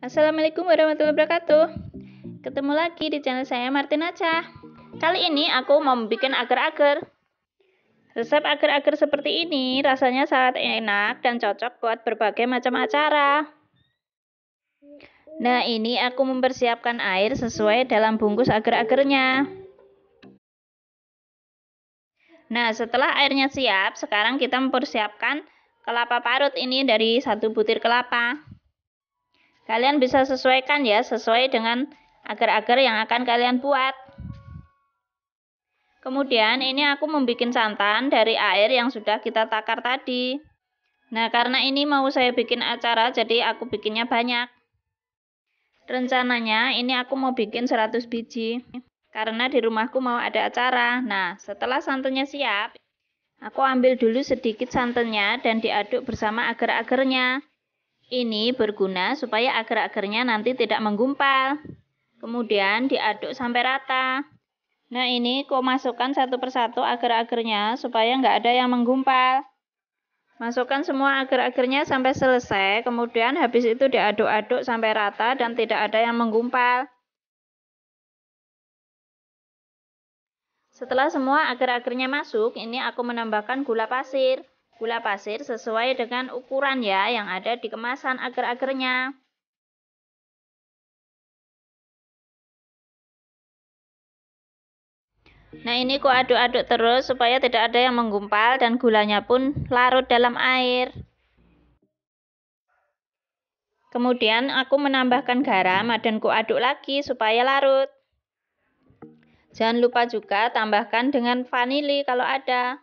Assalamualaikum warahmatullahi wabarakatuh. Ketemu lagi di channel saya Martin Aca. Kali ini aku mau bikin agar-agar. Resep agar-agar seperti ini rasanya sangat enak dan cocok buat berbagai macam acara. Nah, ini aku mempersiapkan air sesuai dalam bungkus agar-agarnya. Nah, setelah airnya siap, sekarang kita mempersiapkan kelapa parut ini dari satu butir kelapa. Kalian bisa sesuaikan ya, sesuai dengan agar-agar yang akan kalian buat. Kemudian ini aku membuat santan dari air yang sudah kita takar tadi. Nah karena ini mau saya bikin acara jadi aku bikinnya banyak. Rencananya ini aku mau bikin 100 biji karena di rumahku mau ada acara. Nah setelah santannya siap, aku ambil dulu sedikit santannya dan diaduk bersama agar-agarnya. Ini berguna supaya agar akarnya nanti tidak menggumpal. Kemudian diaduk sampai rata. Nah ini aku masukkan satu persatu agar-agarnya supaya nggak ada yang menggumpal. Masukkan semua agar-agarnya sampai selesai, kemudian habis itu diaduk-aduk sampai rata dan tidak ada yang menggumpal. Setelah semua agar-agarnya masuk, ini aku menambahkan gula pasir gula pasir sesuai dengan ukuran ya yang ada di kemasan agar-agarnya. Nah ini ku aduk-aduk terus supaya tidak ada yang menggumpal dan gulanya pun larut dalam air. Kemudian aku menambahkan garam dan ku aduk lagi supaya larut. Jangan lupa juga tambahkan dengan vanili kalau ada.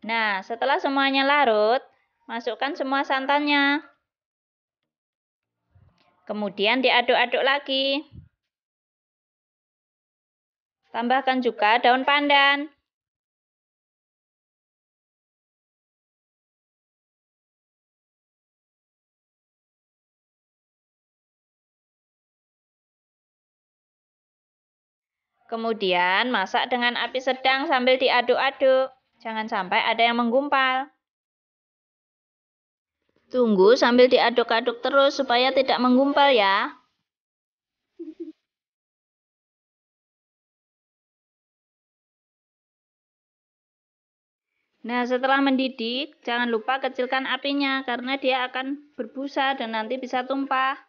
Nah, setelah semuanya larut, masukkan semua santannya. Kemudian diaduk-aduk lagi. Tambahkan juga daun pandan. Kemudian masak dengan api sedang sambil diaduk-aduk. Jangan sampai ada yang menggumpal. Tunggu sambil diaduk-aduk terus supaya tidak menggumpal ya. Nah, setelah mendidih, jangan lupa kecilkan apinya karena dia akan berbusa dan nanti bisa tumpah.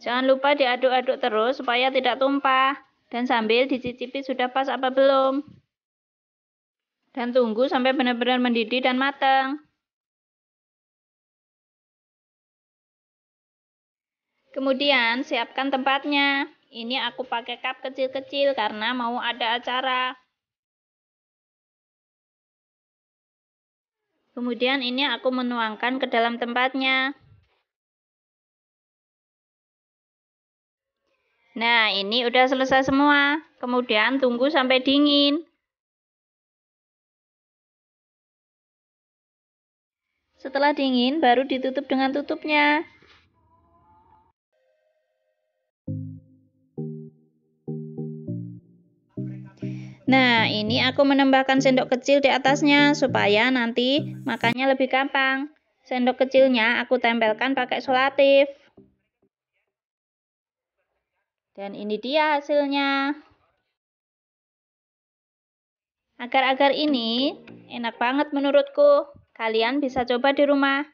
Jangan lupa diaduk-aduk terus supaya tidak tumpah dan sambil dicicipi sudah pas apa belum dan tunggu sampai benar-benar mendidih dan matang. Kemudian siapkan tempatnya. Ini aku pakai cup kecil-kecil karena mau ada acara. Kemudian ini aku menuangkan ke dalam tempatnya. Nah, ini udah selesai semua. Kemudian tunggu sampai dingin. Setelah dingin, baru ditutup dengan tutupnya. Nah, ini aku menambahkan sendok kecil di atasnya supaya nanti makannya lebih gampang. Sendok kecilnya aku tempelkan pakai solatif. Dan ini dia hasilnya. Agar-agar ini enak banget menurutku. Kalian bisa coba di rumah.